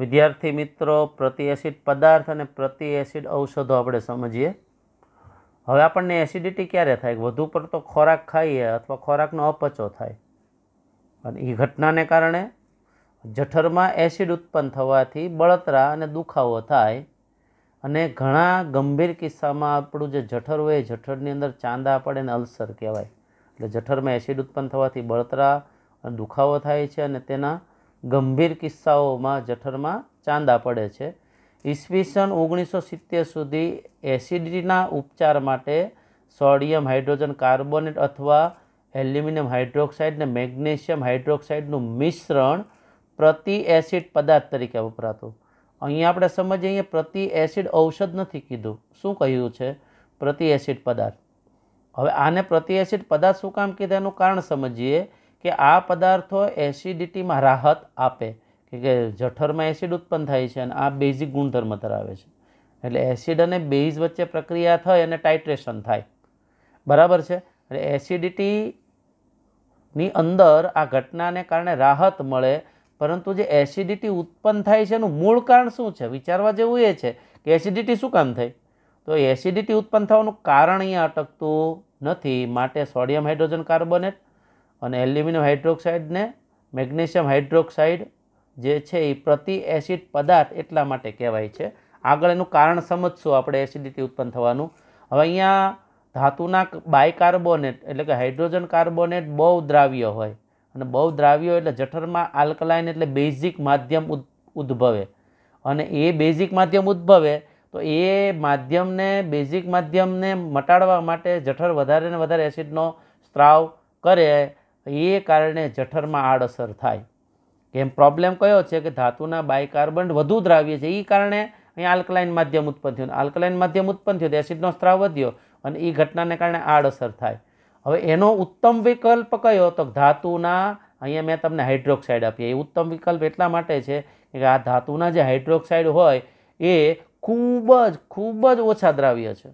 વિદ્યાર્થી મિત્રો પ્રતિ એસિડ પદાર્થ અને પ્રતિ એસિડ ઔષધો આપણે સમજીએ હવે આપણને એસિડિટી ક્યારે થાય વધુ પડતો ખોરાક ખાઈએ અથવા ખોરાકનો અપચો થાય અને એ ઘટનાને કારણે જઠરમાં એસિડ ઉત્પન્ન થવાથી બળતરા અને દુખાવો થાય અને ઘણા ગંભીર કિસ્સામાં આપણું જે જઠર હોય જઠરની અંદર ચાંદા પડે ને અલ્સર કહેવાય એટલે જઠરમાં એસિડ ઉત્પન્ન થવાથી બળતરા અને દુખાવો થાય છે અને તેના ગંભીર કિસ્સાઓમાં જઠરમાં ચાંદા પડે છે ઈસવીસન ઓગણીસો સિત્તેર સુધી એસિડિટીના ઉપચાર માટે સોડિયમ હાઇડ્રોજન કાર્બોનેટ અથવા એલ્યુમિનિયમ હાઇડ્રોક્સાઇડ અને મેગ્નેશિયમ હાઇડ્રોક્સાઇડનું મિશ્રણ પ્રતિ એસિડ પદાર્થ તરીકે વપરાતું અહીંયા આપણે સમજીએ અહીંયા પ્રતિ એસિડ ઔષધ નથી કીધું શું કહ્યું છે પ્રતિ એસિડ પદાર્થ હવે આને પ્રતિ એસિડ પદાર્થ શું કામ કીધા એનું કારણ સમજીએ કે આ પદાર્થો એસિડિટીમાં રાહત આપે કે જઠરમાં એસિડ ઉત્પન્ન થાય છે અને આ બેઝિક ગુણધર્મ ધરાવે છે એટલે એસિડ અને બેઝ વચ્ચે પ્રક્રિયા થાય અને ટાઇટ્રેશન થાય બરાબર છે એટલે એસિડિટીની અંદર આ ઘટનાને કારણે રાહત મળે પરંતુ જે એસિડિટી ઉત્પન્ન થાય છે એનું મૂળ કારણ શું છે વિચારવા જેવું એ છે કે એસિડિટી શું કામ થઈ તો એસિડિટી ઉત્પન્ન થવાનું કારણ અહીંયા અટકતું નથી માટે સોડિયમ હાઇડ્રોજન કાર્બોનેટ અને એલ્યુમિનિયમ હાઇડ્રોક્સાઇડને મેગ્નેશિયમ હાઇડ્રોક્સાઇડ જે છે એ પ્રતિ એસિડ પદાર્થ એટલા માટે કહેવાય છે આગળ એનું કારણ સમજશું આપણે એસિડિટી ઉત્પન્ન થવાનું હવે અહીંયા ધાતુના બાયકાર્બોનેટ એટલે કે હાઇડ્રોજન કાર્બોનેટ બહુ દ્રાવ્ય હોય અને બહુ દ્રાવ્ય એટલે જઠરમાં આલ્કલાઇન એટલે બેઝિક માધ્યમ ઉદ્ભવે અને એ બેઝિક માધ્યમ ઉદ્ભવે તો એ માધ્યમને બેઝિક માધ્યમને મટાડવા માટે જઠર વધારે ને વધારે એસિડનો સ્ત્રાવ કરે તો એ કારણે જઠરમાં આડઅસર થાય એમ પ્રોબ્લેમ કયો છે કે ધાતુના બાયકાર્બન વધુ દ્રાવ્ય છે એ કારણે અહીંયા આલ્કલાઇન માધ્યમ ઉત્પન્ન થયું આલ્કલાઇન માધ્યમ ઉત્પન્ન થયું એસિડનો સ્ત્રાવ વધ્યો અને એ ઘટનાને કારણે આડઅસર થાય હવે એનો ઉત્તમ વિકલ્પ કયો તો ધાતુના અહીંયા મેં તમને હાઇડ્રોક્સાઇડ આપ્યા એ ઉત્તમ વિકલ્પ એટલા માટે છે કે આ ધાતુના જે હાઇડ્રોક્સાઇડ હોય એ ખૂબ જ ખૂબ જ ઓછા દ્રાવ્ય છે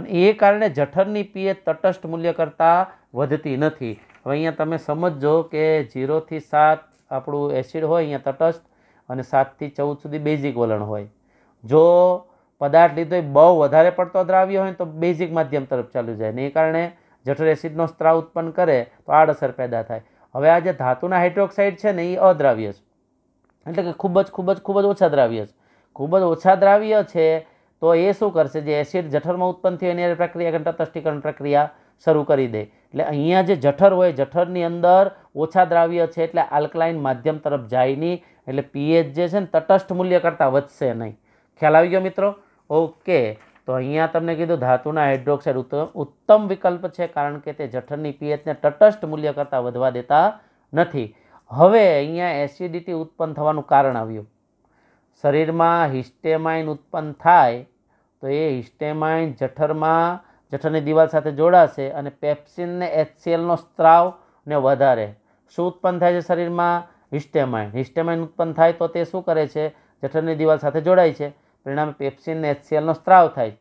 અને એ કારણે જઠરની પીએ તટસ્થ મૂલ્ય કરતાં વધતી નથી હવે અહીંયા તમે સમજો કે જીરોથી સાત આપણું એસિડ હોય અહીંયા તટસ્થ અને સાતથી ચૌદ સુધી બેઝિક વલણ હોય જો પદાર્થ લીધો બહુ વધારે પડતો દ્રાવ્ય હોય તો બેઝિક માધ્યમ તરફ ચાલુ જાય ને એ કારણે જઠર એસિડનો સ્ત્રાવ ઉત્પન્ન કરે તો આડઅસર પેદા થાય હવે આ જે ધાતુના હાઇડ્રોક્સાઇડ છે ને એ અદ્રાવ્ય છે એટલે કે ખૂબ જ ખૂબ જ ખૂબ જ ઓછા દ્રાવ્ય છે ખૂબ જ ઓછા દ્રાવ્ય છે તો એ શું કરશે જે એસિડ જઠરમાં ઉત્પન્ન થયું એની પ્રક્રિયા તટસ્થીકરણ પ્રક્રિયા શરૂ કરી દે એટલે અહીંયા જે જઠર હોય જઠરની અંદર ઓછા દ્રાવ્ય છે એટલે આલ્કલાઇન માધ્યમ તરફ જાય નહીં એટલે પીએચ જે છે ને તટસ્થ મૂલ્ય કરતાં વધશે નહીં ખ્યાલ આવી ગયો મિત્રો ઓકે તો અહીંયા તમને કીધું ધાતુના હાઇડ્રોક્સાઇડ ઉત્તમ વિકલ્પ છે કારણ કે તે જઠરની પીએચને તટસ્થ મૂલ્ય કરતાં વધવા દેતા નથી હવે અહીંયા એસિડિટી ઉત્પન્ન થવાનું કારણ આવ્યું શરીરમાં હિસ્ટેમાઇન ઉત્પન્ન થાય તો એ હિસ્ટેમાઇન જઠરમાં જઠરની દિવાલ સાથે જોડાશે અને પેપ્સિનને એચસીએલનો સ્ત્રાવ ને વધારે શું ઉત્પન્ન થાય છે શરીરમાં હિસ્ટેમાઇન હિસ્ટેમાઇન ઉત્પન્ન થાય તો તે શું કરે છે જઠરની દિવાલ સાથે જોડાય છે પરિણામે પેપ્સિનને એચસીએલનો સ્ત્રાવ થાય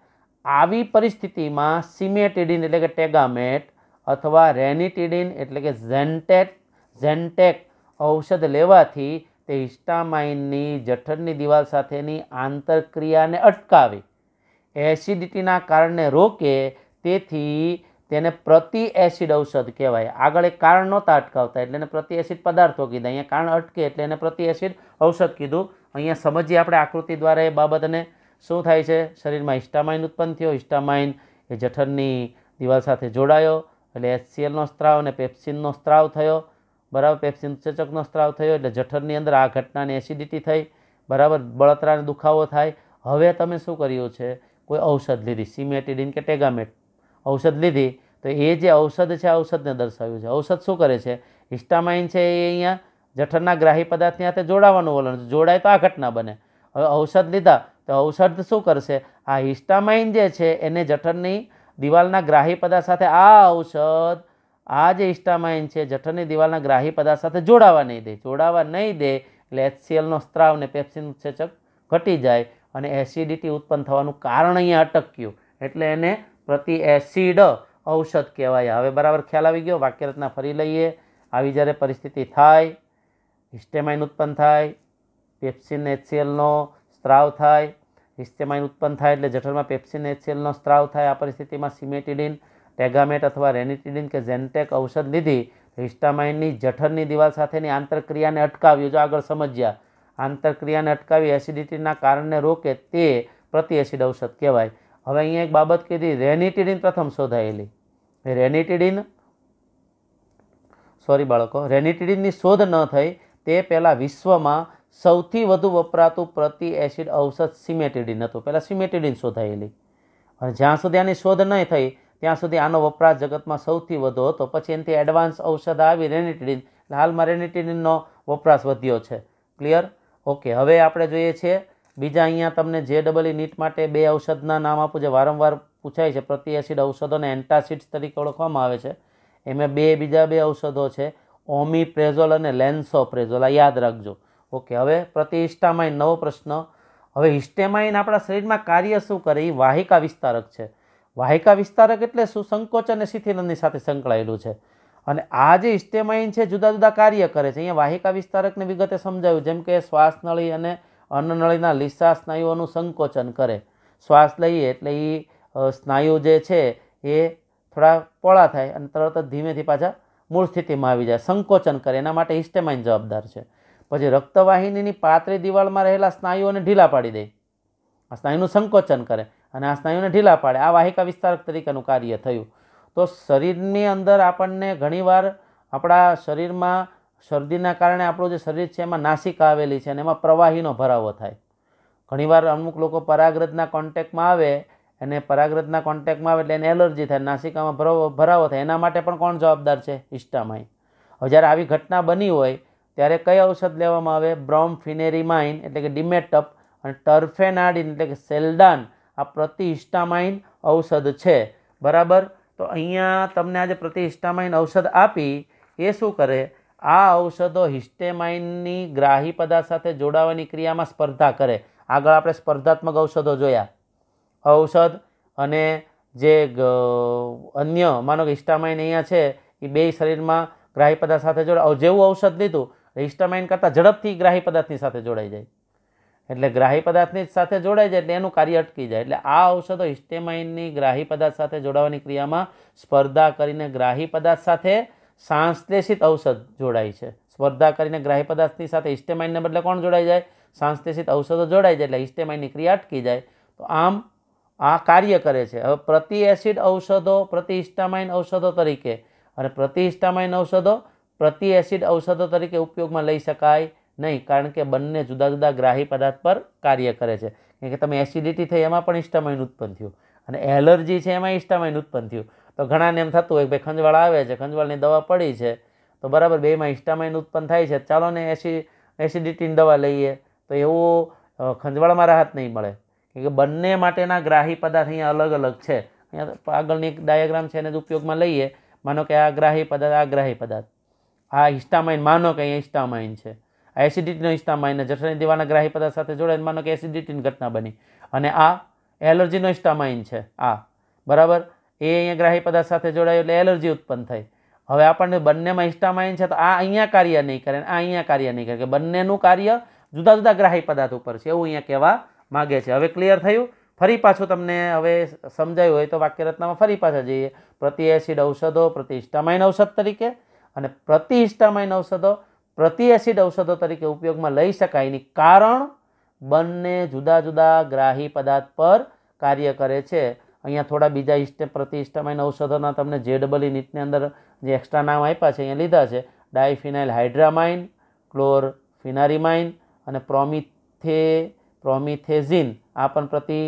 આવી પરિસ્થિતિમાં સિમેટિડિન એટલે કે ટેગામેટ અથવા રેનિટિડિન એટલે કે ઝેન્ટેક ઝેન્ટેક ઔષધ લેવાથી તે હિસ્ટામાઇનની જઠરની દિવાલ સાથેની આંતરક્રિયાને અટકાવી એસિડિટીના કારણને રોકે તેથી તેને પ્રતિ એસિડ ઔષધ કહેવાય આગળ એક કારણ નહોતા અટકાવતા એટલે એને પ્રતિ એસિડ પદાર્થો કીધા અહીંયા કારણ અટકે એટલે એને પ્રતિ એસિડ ઔષધ કીધું અહીંયા સમજીએ આપણે આકૃતિ દ્વારા એ બાબતને શું થાય છે શરીરમાં હિસ્ટામાઇન ઉત્પન્ન થયો હિસ્ટામાઇન એ જઠરની દિવાલ સાથે જોડાયો એટલે એચસીએલનો સ્ત્રાવ અને પેપ્સિનનો સ્ત્રાવ થયો બરાબર પેપ્સિન ઉત્સેચકનો સ્ત્રાવ થયો એટલે જઠરની અંદર આ ઘટનાની એસિડિટી થઈ બરાબર બળતરાને દુખાવો થાય હવે તમે શું કર્યું છે કોઈ ઔષધ લીધી સિમેટિડિન કે ટેગામેટ ઔષધ લીધી તો એ જે ઔષધ છે ઔષધને દર્શાવ્યું છે ઔષધ શું કરે છે હિસ્ટામાઇન છે એ અહીંયા જઠરના ગ્રાહી પદાર્થની સાથે જોડાવાનું વલણ જોડાય તો આ ઘટના બને હવે ઔષધ લીધા તો ઔષધ શું કરશે આ હિસ્ટામાઇન જે છે એને જઠરની દિવાલના ગ્રાહી પદાર્થ સાથે આ ઔષધ આ જે હિસ્ટામાઇન છે જઠરની દિવાલના ગ્રાહી પદાર્થ સાથે જોડાવા નહીં દે જોડાવા નહીં દે એટલે એચસીએલનો સ્ત્રાવ ને પેપ્સિનનું ઉત્સેચક ઘટી જાય અને એસિડિટી ઉત્પન્ન થવાનું કારણ અહીંયા અટક્યું એટલે એને પ્રતિ એસિડ ઔષધ કહેવાય હવે બરાબર ખ્યાલ આવી ગયો વાક્યરચના ફરી લઈએ આવી જ્યારે પરિસ્થિતિ થાય હિસ્ટેમાઇન ઉત્પન્ન થાય પેપ્સિન એચસીએલનો સ્ત્રાવ થાય હિસ્ટેમાઇન ઉત્પન્ન થાય એટલે જઠરમાં પેપ્સિન એચસીએલનો સ્ત્રાવ થાય આ પરિસ્થિતિમાં સિમેટિડિન ટેગામેટ અથવા રેનિટિડિન કે ઝેન્ટેક ઔષધ લીધી હિસ્ટામાઇનની જઠરની દિવાલ સાથેની આંતરક્રિયાને અટકાવ્યું જો આગળ સમજ્યા આંતરક્રિયાને અટકાવી એસિડિટીના કારણને રોકે તે પ્રતિ એસિડ ઔષધ કહેવાય હવે અહીંયા એક બાબત કીધી રેનિટિડિન પ્રથમ શોધાયેલી રેનિટિડિન સોરી બાળકો રેનિટિડિનની શોધ ન થઈ તે પહેલાં વિશ્વમાં સૌથી વધુ વપરાતું પ્રતિ એસિડ ઔષધ સિમેટિડિન હતું પહેલાં સિમેટિડિન શોધાયેલી અને જ્યાં સુધી આની શોધ નહીં થઈ ત્યાં સુધી આનો વપરાશ જગતમાં સૌથી વધુ હતો પછી એનાથી એડવાન્સ ઔષધ આવી રેનિટિડિન હાલમાં રેનિટિડિનનો વપરાશ વધ્યો છે ક્લિયર ઓકે હવે આપણે જોઈએ છીએ બીજા અહીંયા તમને જે ડબલ ઈ e નીટ માટે બે ઔષધના નામ આપું જે વારંવાર પૂછાય છે પ્રતિ પ્રતિએસિડ ઔષધોને એન્ટાસિડ્સ તરીકે ઓળખવામાં આવે છે એમાં બે બીજા બે ઔષધો છે ઓમી પ્રેઝોલ અને લેન્સોપ્રેઝોલ આ યાદ રાખજો ઓકે હવે પ્રતિ હિસ્ટામાઇન નવો પ્રશ્ન હવે હિસ્ટેમાઇન આપણા શરીરમાં કાર્ય શું કરે એ વાહિકા વિસ્તારક છે વાહિકા વિસ્તારક એટલે શું સંકોચન અને શિથિલનની સાથે સંકળાયેલું છે અને આ જે ઇસ્ટેમાઇન છે જુદા જુદા કાર્ય કરે છે અહીંયા વાહિકા વિસ્તારકને વિગતે સમજાયું જેમ કે શ્વાસનળી અને અન્નનળીના લીસા સ્નાયુઓનું સંકોચન કરે શ્વાસ લઈએ એટલે એ સ્નાયુ જે છે એ થોડા પોળા થાય અને તરત જ ધીમેથી પાછા મૂળ સ્થિતિમાં આવી જાય સંકોચન કરે એના માટે ઇસ્ટેમાઇન જવાબદાર છે પછી રક્તવાહિનીની પાતળી દિવાળમાં રહેલા સ્નાયુઓને ઢીલા પાડી દે આ સ્નાયુનું સંકોચન કરે અને આ સ્નાયુને ઢીલા પાડે આ વાહિકા વિસ્તારક તરીકેનું કાર્ય થયું તો શરીરની અંદર આપણને ઘણીવાર આપણા શરીરમાં શરદીના કારણે આપણું જે શરીર છે એમાં નાસિકા આવેલી છે અને એમાં પ્રવાહીનો ભરાવો થાય ઘણીવાર અમુક લોકો પરાગ્રતના કોન્ટેકમાં આવે એને પરાગ્રતના કોન્ટેકમાં આવે એટલે એને એલર્જી થાય નાસિકામાં ભરાવો ભરાવો થાય એના માટે પણ કોણ જવાબદાર છે ઇસ્ટામાઇન હવે જ્યારે આવી ઘટના બની હોય ત્યારે કઈ ઔષધ લેવામાં આવે બ્રોમ ફિનેરીમાઇન એટલે કે ડિમેટપ અને ટર્ફેનાડિન એટલે કે સેલ્ડાન આ પ્રતિ હિસ્ટામાઇન ઔષધ છે બરાબર તો અહીંયા તમને આજે પ્રતિહિસ્ટામાઇન ઔષધ આપી એ શું કરે આ ઔષધો હિસ્ટેમાઇનની ગ્રાહી પદાર્થ સાથે જોડાવાની ક્રિયામાં સ્પર્ધા કરે આગળ આપણે સ્પર્ધાત્મક ઔષધો જોયા ઔષધ અને જે અન્ય માનો કે હિસ્ટામાઇન અહીંયા છે એ બે શરીરમાં ગ્રાહી પદાર્થ સાથે જોડાય જેવું ઔષધ લીધું હિસ્ટામાઇન કરતાં ઝડપથી ગ્રાહી પદાર્થની સાથે જોડાઈ જાય એટલે ગ્રાહી પદાર્થની સાથે જોડાઈ જાય એટલે એનું કાર્ય અટકી જાય એટલે આ ઔષધો હિસ્ટેમાઇનની ગ્રાહી પદાર્થ સાથે જોડાવાની ક્રિયામાં સ્પર્ધા કરીને ગ્રાહી પદાર્થ સાથે સાંશ્લેષિત ઔષધ જોડાય છે સ્પર્ધા કરીને ગ્રાહી પદાર્થની સાથે હિસ્ટેમાઇનને બદલે કોણ જોડાઈ જાય સાંશ્લેષિત ઔષધો જોડાય જાય એટલે હિસ્ટેમાઇનની ક્રિયા અટકી જાય તો આમ આ કાર્ય કરે છે હવે પ્રતિ એસિડ ઔષધો પ્રતિ હિસ્ટામાઇન ઔષધો તરીકે અને પ્રતિ હિસ્ટામાઇન ઔષધો પ્રતિ એસિડ ઔષધો તરીકે ઉપયોગમાં લઈ શકાય નહીં કારણ કે બંને જુદા જુદા ગ્રાહી પદાર્થ પર કાર્ય કરે છે કે તમે એસિડિટી થઈ એમાં પણ ઇસ્ટામાઇન ઉત્પન્ન થયું અને એલર્જી છે એમાં ઇસ્ટામાઇન ઉત્પન્ન થયું તો ઘણાને એમ થતું હોય કે ભાઈ ખંજવાળ આવે છે ખંજવાળની દવા પડી છે તો બરાબર બેમાં ઇસ્ટામાઇન ઉત્પન્ન થાય છે ચાલો ને એસી એસિડિટીની દવા લઈએ તો એવું ખંજવાળમાં રાહત નહીં મળે કે બંને માટેના ગ્રાહી પદાર્થ અહીંયા અલગ અલગ છે અહીંયા આગળની એક ડાયાગ્રામ છે એને જ ઉપયોગમાં લઈએ માનો કે આ ગ્રાહી પદાર્થ આ ગ્રાહી પદાર્થ આ ઇસ્ટામાઇન માનો કે અહીંયા હિસ્ટામાઇન છે આ એસિડિટીનો હિસ્ટામાઇન જઠરની દીવાના ગ્રાહી પદાર્થ સાથે જોડાય માનો કે એસિડિટીની ઘટના બની અને આ એલર્જીનો હિસ્ટામાઇન છે આ બરાબર એ અહીંયા ગ્રાહી પદાર્થ સાથે જોડાયું એટલે એલર્જી ઉત્પન્ન થઈ હવે આપણને બંનેમાં હિસ્ટામાઇન છે તો આ અહીંયા કાર્ય નહીં કરે આ અહીંયા કાર્ય નહીં કરે કે બંનેનું કાર્ય જુદા જુદા ગ્રાહી પદાર્થ ઉપર છે એવું અહીંયા કહેવા માગે છે હવે ક્લિયર થયું ફરી પાછું તમને હવે સમજાયું હોય તો વાક્યરત્નમાં ફરી પાછા જઈએ પ્રતિ એસિડ ઔષધો પ્રતિ હિસ્ટામાઇન ઔષધ તરીકે અને પ્રતિ હિસ્ટામાઇન ઔષધો પ્રતિ એસિડ ઔષધો તરીકે ઉપયોગમાં લઈ શકાય નહીં કારણ બંને જુદા જુદા ગ્રાહી પદાર્થ પર કાર્ય કરે છે અહીંયા થોડા બીજા ઇસ્ટે પ્રતિષ્ઠમાઇન ઔષધોના તમને જે ડબલ e નીટની અંદર જે એક્સ્ટ્રા નામ આપ્યા છે અહીંયા લીધા છે ડાયફિનાઇલ હાઇડ્રામાઇન ક્લોર ફિનારીમાઇન અને પ્રોમિથે પ્રોમિથેઝિન આ પણ પ્રતિ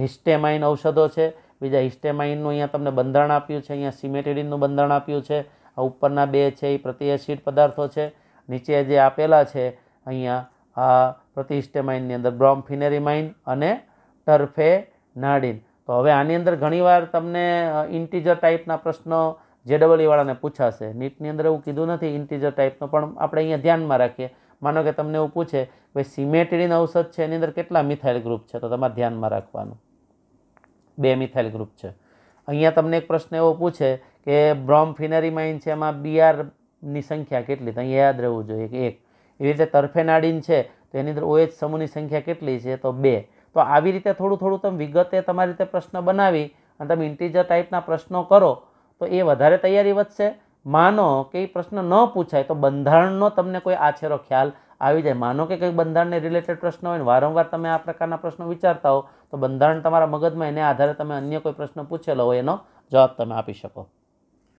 હિસ્ટેમાઇન ઔષધો છે બીજા હિસ્ટેમાઇનનું અહીંયા તમને બંધારણ આપ્યું છે અહીંયા સિમેટેડિનનું બંધારણ આપ્યું છે આ ઉપરના બે છે એ પ્રતિ પ્રતિએસિડ પદાર્થો છે નીચે જે આપેલા છે અહીંયા આ પ્રતિષ્ઠેમાઇનની અંદર બ્રોમ્ફિનેરીમાઇન અને ટર્ફે ટર્ફેનાડિન તો હવે આની અંદર ઘણીવાર તમને ઇન્ટીજર ટાઈપના પ્રશ્નો જે ડબલઈવાળાને પૂછાશે નીટની અંદર એવું કીધું નથી ઇન્ટીજર ટાઈપનો પણ આપણે અહીંયા ધ્યાનમાં રાખીએ માનો કે તમને એવું પૂછે કે સિમેટિડીન ઔષધ છે એની અંદર કેટલા મિથાઇલ ગ્રુપ છે તો તમારે ધ્યાનમાં રાખવાનું બે મિથાઇલ ગ્રુપ છે અહીંયા તમને એક પ્રશ્ન એવો પૂછે કે બ્રોમ બ્રોમફિનરી માઇન છે એમાં બીઆરની સંખ્યા કેટલી તો યાદ રહેવું જોઈએ કે એક એવી રીતે તરફેનાડીન છે તો એની અંદર ઓએચ સમૂહની સંખ્યા કેટલી છે તો બે તો આવી રીતે થોડું થોડું તમે વિગતે તમારી રીતે પ્રશ્ન બનાવી અને તમે ઇન્ટીજર ટાઈપના પ્રશ્નો કરો તો એ વધારે તૈયારી વધશે માનો કે એ પ્રશ્ન ન પૂછાય તો બંધારણનો તમને કોઈ આછેરો ખ્યાલ આવી જાય માનો કે કંઈક બંધારણને રિલેટેડ પ્રશ્ન હોય ને વારંવાર તમે આ પ્રકારના પ્રશ્નો વિચારતા હો તો બંધારણ તમારા મગજમાં એને આધારે તમે અન્ય કોઈ પ્રશ્ન પૂછેલો હોય એનો જવાબ તમે આપી શકો